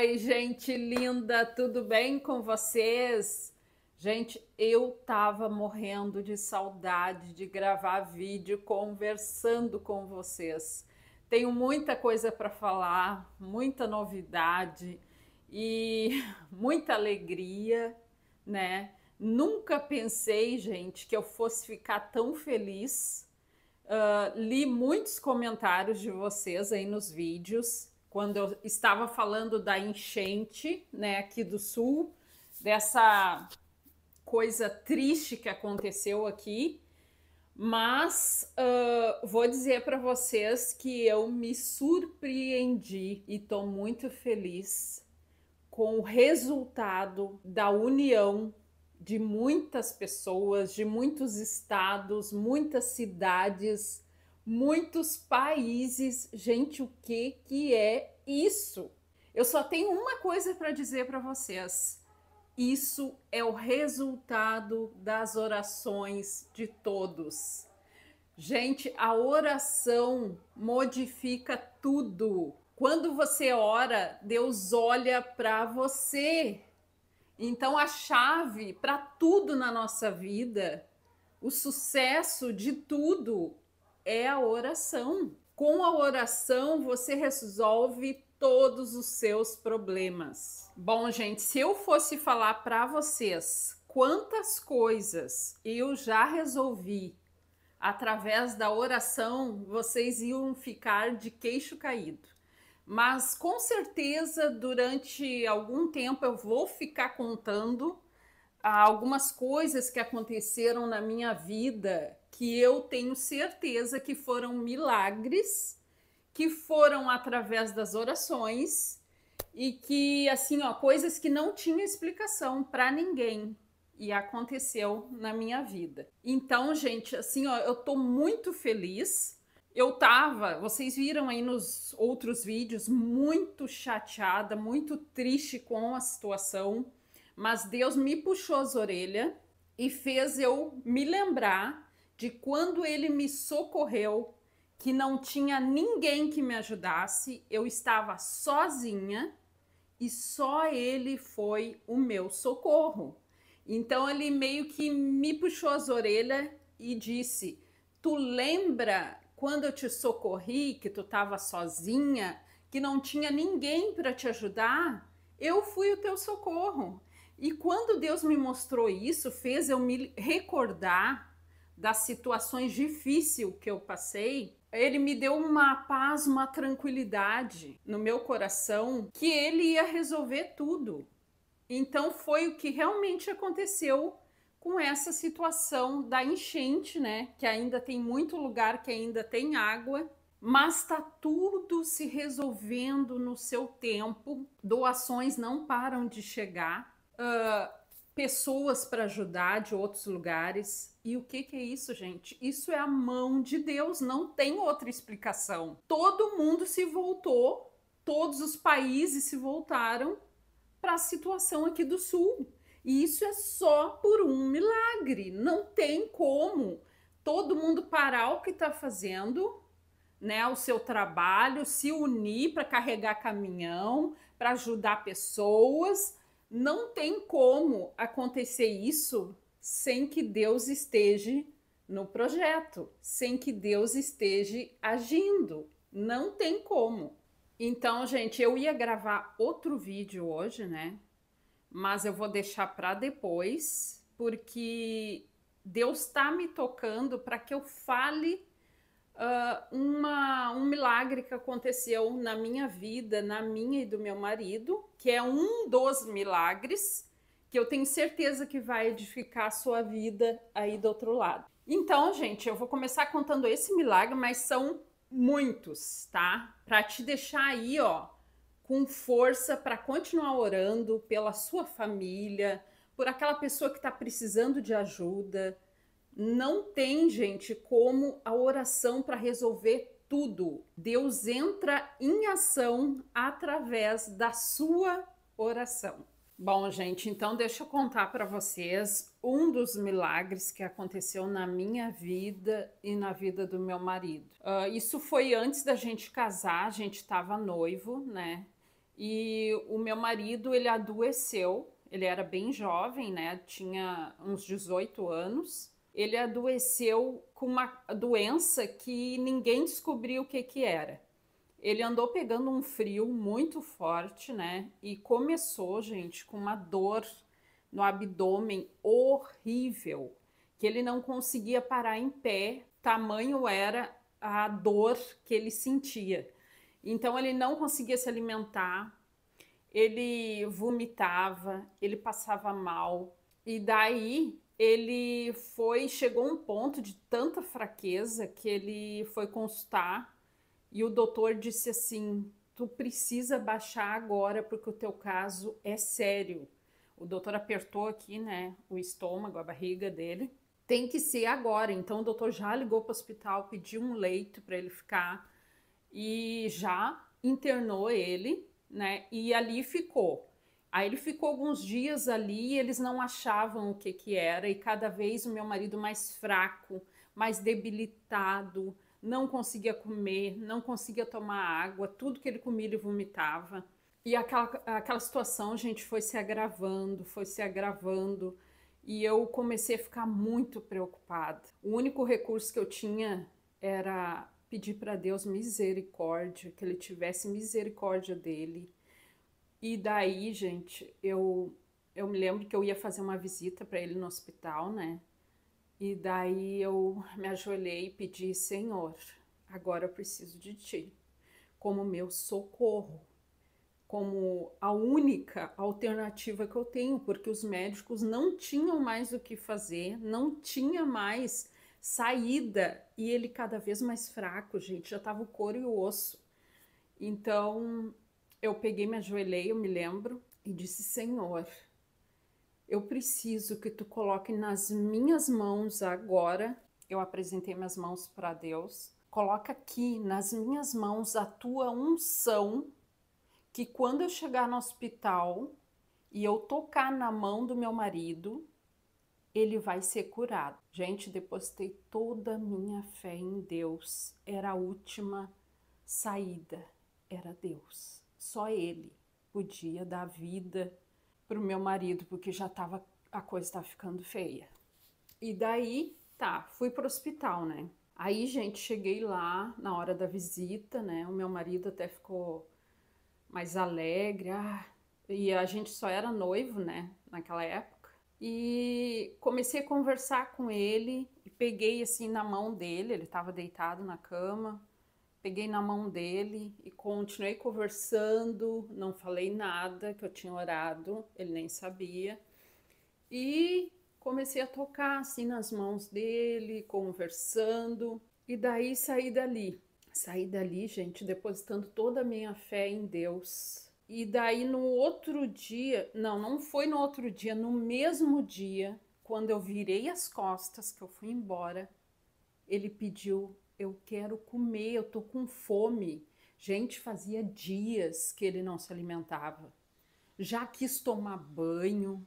Oi, gente linda, tudo bem com vocês? Gente, eu tava morrendo de saudade de gravar vídeo conversando com vocês. Tenho muita coisa para falar, muita novidade e muita alegria, né? Nunca pensei, gente, que eu fosse ficar tão feliz. Uh, li muitos comentários de vocês aí nos vídeos quando eu estava falando da enchente, né, aqui do sul, dessa coisa triste que aconteceu aqui, mas uh, vou dizer para vocês que eu me surpreendi e estou muito feliz com o resultado da união de muitas pessoas, de muitos estados, muitas cidades muitos países. Gente, o que que é isso? Eu só tenho uma coisa para dizer para vocês. Isso é o resultado das orações de todos. Gente, a oração modifica tudo. Quando você ora, Deus olha para você. Então, a chave para tudo na nossa vida, o sucesso de tudo é a oração. Com a oração você resolve todos os seus problemas. Bom, gente, se eu fosse falar para vocês quantas coisas eu já resolvi através da oração, vocês iam ficar de queixo caído. Mas com certeza, durante algum tempo, eu vou ficar contando ah, algumas coisas que aconteceram na minha vida que eu tenho certeza que foram milagres, que foram através das orações e que assim, ó, coisas que não tinha explicação para ninguém e aconteceu na minha vida. Então, gente, assim, ó, eu tô muito feliz. Eu tava, vocês viram aí nos outros vídeos, muito chateada, muito triste com a situação, mas Deus me puxou as orelhas e fez eu me lembrar de quando ele me socorreu, que não tinha ninguém que me ajudasse, eu estava sozinha e só ele foi o meu socorro. Então ele meio que me puxou as orelhas e disse: Tu lembra quando eu te socorri, que tu estava sozinha, que não tinha ninguém para te ajudar? Eu fui o teu socorro. E quando Deus me mostrou isso, fez eu me recordar das situações difíceis que eu passei, ele me deu uma paz, uma tranquilidade no meu coração que ele ia resolver tudo. Então foi o que realmente aconteceu com essa situação da enchente, né? Que ainda tem muito lugar que ainda tem água, mas tá tudo se resolvendo no seu tempo. Doações não param de chegar. Uh, pessoas para ajudar de outros lugares. E o que, que é isso, gente? Isso é a mão de Deus, não tem outra explicação. Todo mundo se voltou, todos os países se voltaram para a situação aqui do sul. E isso é só por um milagre, não tem como todo mundo parar o que está fazendo, né, o seu trabalho, se unir para carregar caminhão, para ajudar pessoas não tem como acontecer isso sem que Deus esteja no projeto, sem que Deus esteja agindo. Não tem como. Então, gente, eu ia gravar outro vídeo hoje, né? Mas eu vou deixar para depois, porque Deus está me tocando para que eu fale uh, uma, um milagre que aconteceu na minha vida, na minha e do meu marido, que é um dos milagres que eu tenho certeza que vai edificar a sua vida aí do outro lado. Então, gente, eu vou começar contando esse milagre, mas são muitos, tá? Para te deixar aí, ó, com força para continuar orando pela sua família, por aquela pessoa que está precisando de ajuda, não tem, gente, como a oração para resolver tudo. Deus entra em ação através da sua oração. Bom, gente, então deixa eu contar para vocês um dos milagres que aconteceu na minha vida e na vida do meu marido. Uh, isso foi antes da gente casar, a gente estava noivo, né? E o meu marido, ele adoeceu, ele era bem jovem, né? Tinha uns 18 anos ele adoeceu com uma doença que ninguém descobriu o que, que era. Ele andou pegando um frio muito forte, né? E começou, gente, com uma dor no abdômen horrível, que ele não conseguia parar em pé, tamanho era a dor que ele sentia. Então ele não conseguia se alimentar, ele vomitava, ele passava mal. E daí ele foi chegou a um ponto de tanta fraqueza que ele foi consultar e o doutor disse assim: "Tu precisa baixar agora porque o teu caso é sério". O doutor apertou aqui, né, o estômago, a barriga dele. Tem que ser agora. Então o doutor já ligou para o hospital, pediu um leito para ele ficar e já internou ele, né? E ali ficou. Aí ele ficou alguns dias ali, eles não achavam o que que era e cada vez o meu marido mais fraco, mais debilitado, não conseguia comer, não conseguia tomar água, tudo que ele comia ele vomitava. E aquela, aquela situação, gente, foi se agravando, foi se agravando e eu comecei a ficar muito preocupada. O único recurso que eu tinha era pedir para Deus misericórdia, que ele tivesse misericórdia dele e daí, gente, eu, eu me lembro que eu ia fazer uma visita para ele no hospital, né? E daí eu me ajoelhei e pedi: Senhor, agora eu preciso de ti, como meu socorro, como a única alternativa que eu tenho, porque os médicos não tinham mais o que fazer, não tinha mais saída e ele cada vez mais fraco, gente, já tava o couro e o osso. Então, eu peguei, me ajoelhei, eu me lembro, e disse: Senhor, eu preciso que tu coloque nas minhas mãos agora. Eu apresentei minhas mãos para Deus. Coloca aqui nas minhas mãos a tua unção, que quando eu chegar no hospital e eu tocar na mão do meu marido, ele vai ser curado. Gente, depositei toda a minha fé em Deus. Era a última saída, era Deus. Só ele podia dar vida para o meu marido, porque já tava, a coisa estava ficando feia. E daí, tá, fui para o hospital, né? Aí, gente, cheguei lá na hora da visita, né? O meu marido até ficou mais alegre. Ah, e a gente só era noivo, né? Naquela época. E comecei a conversar com ele e peguei assim na mão dele, ele estava deitado na cama peguei na mão dele e continuei conversando, não falei nada que eu tinha orado, ele nem sabia. E comecei a tocar assim nas mãos dele, conversando, e daí saí dali. Saí dali, gente, depositando toda a minha fé em Deus. E daí no outro dia, não, não foi no outro dia, no mesmo dia, quando eu virei as costas, que eu fui embora, ele pediu eu quero comer, eu tô com fome. Gente, fazia dias que ele não se alimentava. Já quis tomar banho,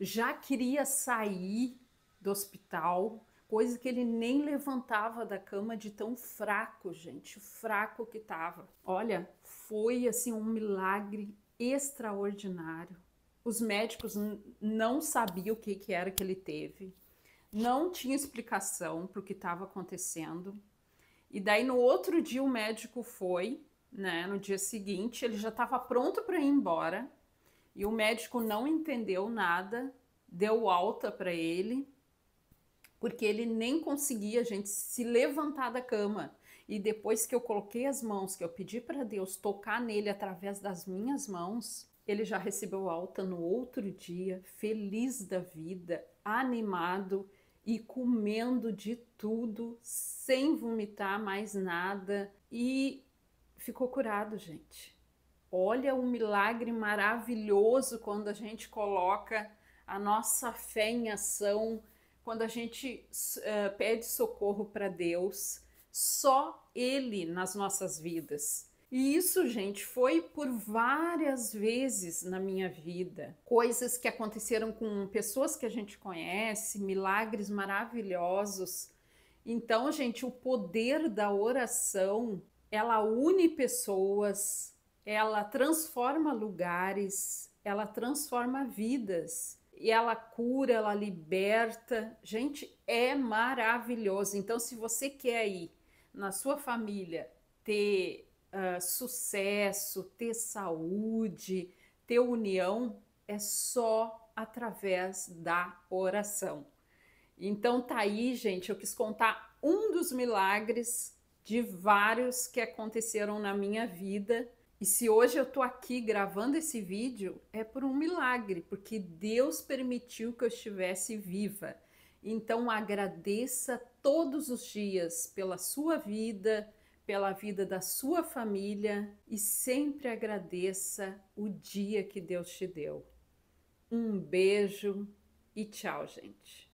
já queria sair do hospital, coisa que ele nem levantava da cama de tão fraco, gente, fraco que tava. Olha, foi assim um milagre extraordinário. Os médicos não sabiam o que, que era que ele teve, não tinha explicação para o que estava acontecendo. E daí no outro dia o médico foi, né? No dia seguinte, ele já estava pronto para ir embora e o médico não entendeu nada, deu alta para ele, porque ele nem conseguia, gente, se levantar da cama. E depois que eu coloquei as mãos, que eu pedi para Deus tocar nele através das minhas mãos, ele já recebeu alta no outro dia, feliz da vida, animado e comendo de tudo, sem vomitar mais nada e ficou curado, gente. Olha um milagre maravilhoso quando a gente coloca a nossa fé em ação, quando a gente uh, pede socorro para Deus, só Ele nas nossas vidas. E isso, gente, foi por várias vezes na minha vida. Coisas que aconteceram com pessoas que a gente conhece, milagres maravilhosos. Então, gente, o poder da oração, ela une pessoas, ela transforma lugares, ela transforma vidas. E ela cura, ela liberta. Gente, é maravilhoso. Então, se você quer aí na sua família ter uh, sucesso, ter saúde, ter união é só através da oração. Então tá aí, gente, eu quis contar um dos milagres de vários que aconteceram na minha vida. E se hoje eu tô aqui gravando esse vídeo, é por um milagre, porque Deus permitiu que eu estivesse viva. Então agradeça todos os dias pela sua vida, pela vida da sua família e sempre agradeça o dia que Deus te deu. Um beijo e tchau, gente.